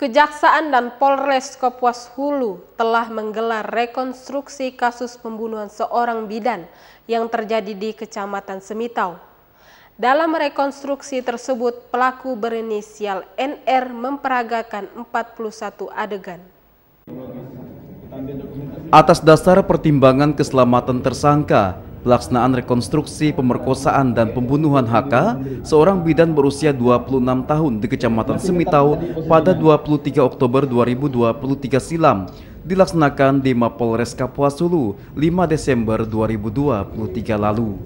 Kejaksaan dan Polres Kapuas Hulu telah menggelar rekonstruksi kasus pembunuhan seorang bidan yang terjadi di Kecamatan Semitau. Dalam rekonstruksi tersebut, pelaku berinisial NR memperagakan 41 adegan. Atas dasar pertimbangan keselamatan tersangka, pelaksanaan rekonstruksi pemerkosaan dan pembunuhan HK, seorang bidan berusia 26 tahun di Kecamatan Semitau pada 23 Oktober 2023 silam, dilaksanakan di Mapolres Kapuasulu 5 Desember 2023 lalu.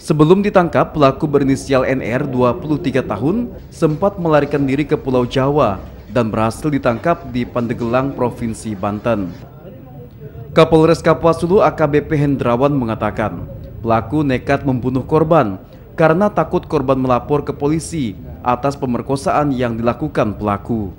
Sebelum ditangkap, pelaku berinisial NR 23 tahun sempat melarikan diri ke Pulau Jawa dan berhasil ditangkap di Pandegelang, Provinsi Banten. Kapolres Kapuasulu AKBP Hendrawan mengatakan, pelaku nekat membunuh korban karena takut korban melapor ke polisi atas pemerkosaan yang dilakukan pelaku.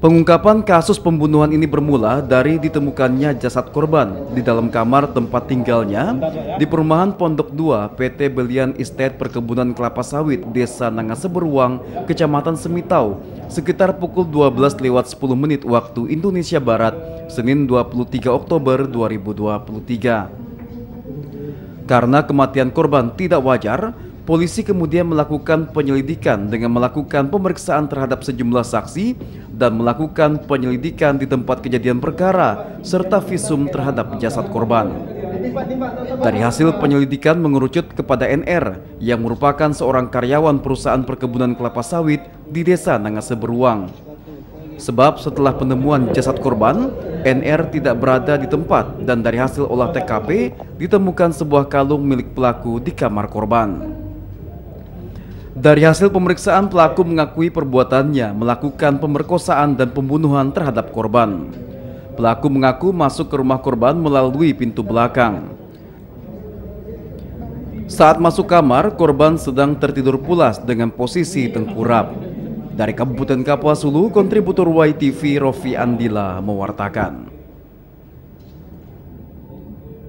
Pengungkapan kasus pembunuhan ini bermula dari ditemukannya jasad korban di dalam kamar tempat tinggalnya di perumahan Pondok 2 PT Belian Estate Perkebunan Kelapa Sawit Desa Nangaseberuang, Kecamatan Semitau, sekitar pukul 12 lewat 10 menit waktu Indonesia Barat, Senin 23 Oktober 2023. Karena kematian korban tidak wajar, Polisi kemudian melakukan penyelidikan dengan melakukan pemeriksaan terhadap sejumlah saksi dan melakukan penyelidikan di tempat kejadian perkara serta visum terhadap jasad korban. Dari hasil penyelidikan mengerucut kepada NR yang merupakan seorang karyawan perusahaan perkebunan kelapa sawit di desa Nangase Beruang. Sebab setelah penemuan jasad korban, NR tidak berada di tempat dan dari hasil olah TKP ditemukan sebuah kalung milik pelaku di kamar korban. Dari hasil pemeriksaan pelaku mengakui perbuatannya melakukan pemerkosaan dan pembunuhan terhadap korban. Pelaku mengaku masuk ke rumah korban melalui pintu belakang. Saat masuk kamar, korban sedang tertidur pulas dengan posisi tengkurap. Dari Kabupaten Kapuas Hulu, kontributor YTV Rofi Andila mewartakan.